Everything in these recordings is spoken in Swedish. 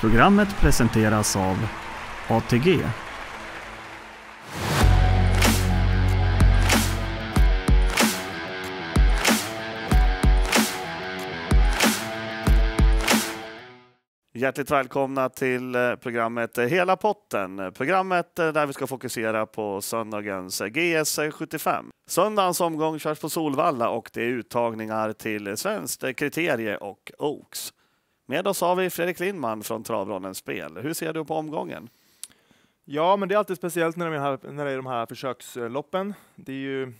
Programmet presenteras av ATG. Hjärtligt välkomna till eh, programmet eh, Hela potten. Programmet eh, där vi ska fokusera på söndagens GS75. Söndagens omgång körs på Solvalla och det är uttagningar till Svenskt, Kriterie och Oaks. Med oss har vi Fredrik Lindman från Travronens Spel. Hur ser du på omgången? Ja, men det är alltid speciellt när det är, när det är de här försöksloppen. Det är ju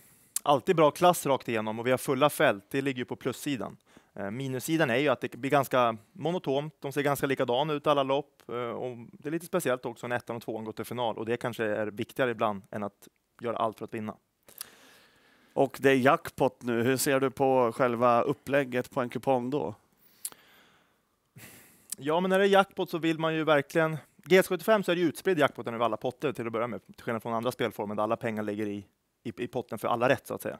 alltid bra klass rakt igenom och vi har fulla fält. Det ligger ju på plussidan. Eh, minussidan är ju att det blir ganska monotont. De ser ganska likadana ut alla lopp eh, och det är lite speciellt också när ettan och tvåan går till final och det kanske är viktigare ibland än att göra allt för att vinna. Och det är jackpot nu. Hur ser du på själva upplägget på en kupong då? Ja, men när det är jackpot så vill man ju verkligen... G75 så är det utspridd jackpot över alla potter till att börja med, till skillnad från andra spelformer där alla pengar ligger i, i, i potten för alla rätt så att säga.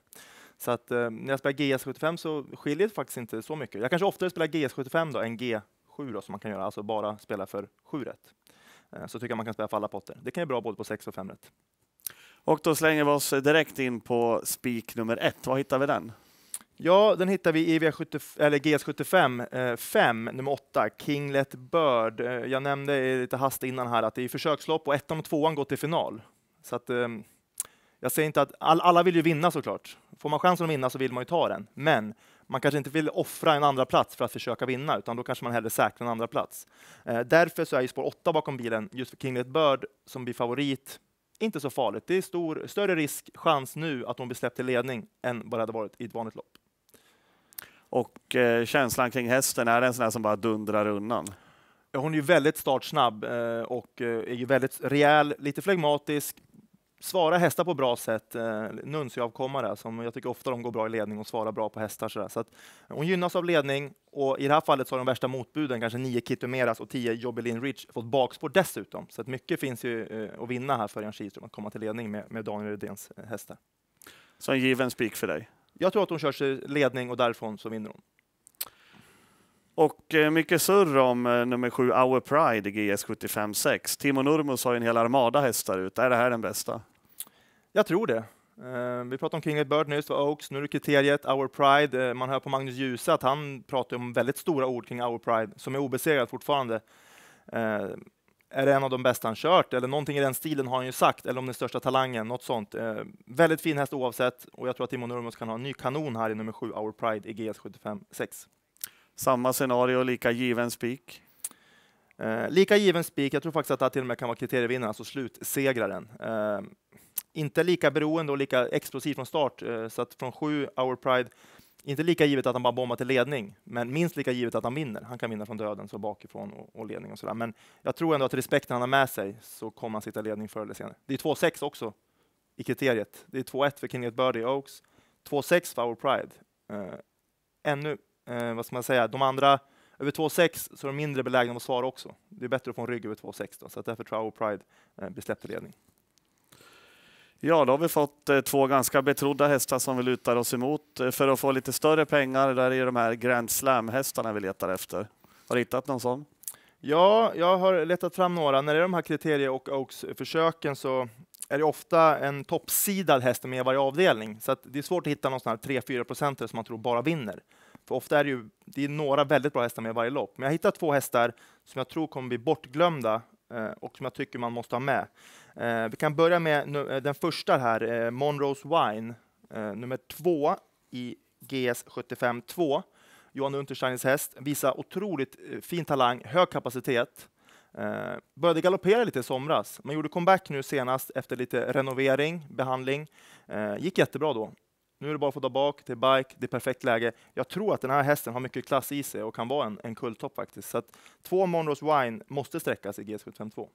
Så att eh, när jag spelar GS75 så skiljer det faktiskt inte så mycket. Jag kanske oftare spelar GS75 då än G7 då, som man kan göra, alltså bara spela för 7 rätt. Eh, så tycker jag man kan spela för alla potter. Det kan ju vara bra både på 6 och 5 rätt. Och då slänger vi oss direkt in på spik nummer ett. Var hittar vi den? Ja, den hittar vi i GS75 eh, 5, nummer 8, Kinglet Bird. Eh, jag nämnde lite hast innan här att det är försökslopp och ettan och tvåan går till final. Så att, eh, jag säger inte att all, alla vill ju vinna såklart. Får man chansen att vinna så vill man ju ta den. Men man kanske inte vill offra en andra plats för att försöka vinna, utan då kanske man hellre säkrar en andra plats. Eh, därför så är ju spår 8 bakom bilen, just för Kinglet Bird som blir favorit, inte så farligt. Det är stor, större risk, chans nu att hon blir släppt till ledning än vad det hade varit i ett vanligt lopp. Och eh, känslan kring hästen, är det en sån här som bara dundrar undan? Hon är ju väldigt startsnabb eh, och eh, är ju väldigt rejäl, lite flegmatisk, svarar hästar på bra sätt. Eh, Nuncio-avkommare, som jag tycker ofta de går bra i ledning och svarar bra på hästar. Så, så hon gynnas av ledning och i det här fallet så har de värsta motbuden, kanske 9 Kittumeras och 10 Jobelin Rich, fått bakspår dessutom. Så att mycket finns ju eh, att vinna här för Örjan Kihlström, att komma till ledning med, med Daniel Rydéns eh, hästar. Så en given spik för dig? Jag tror att hon kör sig ledning och därifrån så vinner hon. Och eh, mycket surr om eh, nummer sju, Our Pride i GS 75-6. Timo Nurmos har ju en hel armada hästar ut. Är det här den bästa? Jag tror det. Eh, vi pratade om King of Bird nyss, Oaks, nu är det kriteriet Our Pride. man hör på Magnus Djuse att han pratar om väldigt stora ord kring Our Pride, som är obesegrad fortfarande är det en av de bästa han kört eller någonting i den stilen har han ju sagt, eller om den största talangen, något sånt. Eh, väldigt fin häst oavsett och jag tror att Timo Nurmos kan ha en ny kanon här i nummer 7, Our Pride, i GS 75 6. Samma scenario, lika given spik? Eh, lika given spik. Jag tror faktiskt att det till och med kan vara kriterievinnaren, alltså slutsegraren. Eh, inte lika beroende och lika explosiv från start, eh, så att från 7, Our Pride, inte lika givet att han bara bombar till ledning, men minst lika givet att han vinner. Han kan vinna från döden, så bakifrån och, och ledning och sådär. Men jag tror ändå att respekten han har med sig så kommer han sitta ledning förr eller senare. Det är 2-6 också i kriteriet. Det är 2-1 för Kinget Birdie Oaks, 2-6 för Our Pride. Eh, ännu, eh, vad ska man säga, de andra över 2-6 så är de mindre belägna att svara också. Det är bättre att få en rygg över 2-6 då så därför tror jag Our Pride eh, blir släppt i ledning. Ja, då har vi fått eh, två ganska betrodda hästar som vi lutar oss emot eh, för att få lite större pengar. Där är de här Grand Slam-hästarna vi letar efter. Har du hittat någon sån? Ja, jag har letat fram några. När det är de här kriterier och Oaks-försöken så är det ofta en toppsidad häst med i varje avdelning. Så det är svårt att hitta någon sån här 3-4 procentare som man tror bara vinner. För ofta är det ju det är några väldigt bra hästar med i varje lopp. Men jag har hittat två hästar som jag tror kommer bli bortglömda Eh, och som jag tycker man måste ha med. Eh, vi kan börja med eh, den första här, Monroes Wine, nummer två i GS 75-2. Johan Untersteiners häst visar otroligt fin talang, hög kapacitet. Eh, började galoppera lite i somras, men gjorde comeback nu senast efter lite renovering, behandling. Eh, gick jättebra då. Nu är det bara att få ta bak, till bike, det är perfekt läge. Jag tror att den här hästen har mycket klass i sig och kan vara en, en kulltopp faktiskt. Så att två Monroes Wine måste sträckas i G752.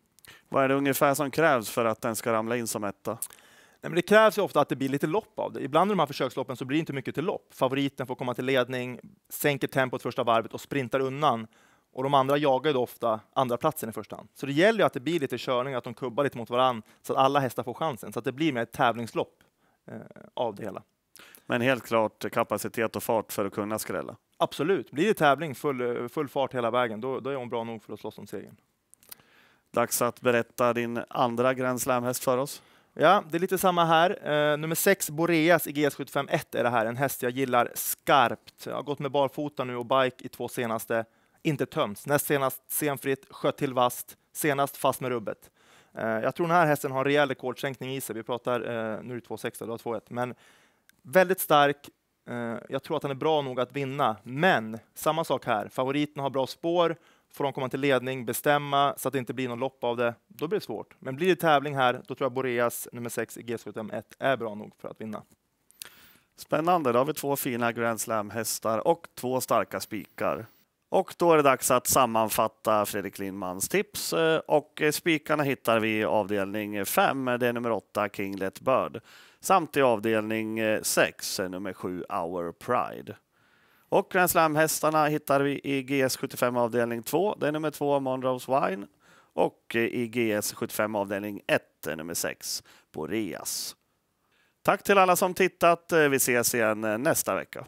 Vad är det ungefär som krävs för att den ska ramla in som etta? Nej, men det krävs ju ofta att det blir lite lopp av det. Ibland i de här försöksloppen så blir det inte mycket till lopp. Favoriten får komma till ledning, sänker tempot första varvet och sprintar undan. Och de andra jagar ju ofta andra platsen i första hand. Så det gäller ju att det blir lite körning, att de kubbar lite mot varandra så att alla hästar får chansen. Så att det blir mer ett tävlingslopp eh, av det hela. Men helt klart kapacitet och fart för att kunna skrälla. Absolut. Blir det tävling, full, eh, full fart hela vägen, då, då är hon bra nog för att slåss om segern. Dags att berätta din andra Grand Slam-häst för oss. Ja, det är lite samma här. Uh, nummer 6, Boreas i GS751 är det här. En häst jag gillar skarpt. Jag har gått med barfota nu och bike i två senaste. Inte tömts. Näst senast senfritt, sköt till vast. Senast fast med rubbet. Uh, jag tror den här hästen har en rejäl rekordsänkning i sig. Vi pratar, uh, nu är det 2,6, du har 2,1. Väldigt stark. Eh, jag tror att han är bra nog att vinna, men samma sak här. Favoriterna har bra spår. Får de komma till ledning, bestämma så att det inte blir någon lopp av det, då blir det svårt. Men blir det tävling här, då tror jag Boreas nummer 6 i G751 är bra nog för att vinna. Spännande, då har vi två fina Grand Slam-hästar och två starka spikar. Och då är det dags att sammanfatta Fredrik Lindmans tips eh, och spikarna hittar vi i avdelning 5. Det är nummer 8 King Let Bird samt i avdelning 6 eh, nummer 7 Our Pride. Och Grand Slam hästarna hittar vi i GS75 avdelning 2. Det är nummer 2 Monroes Wine och eh, i GS75 avdelning 1 nummer 6 Boreas. Tack till alla som tittat. Vi ses igen nästa vecka.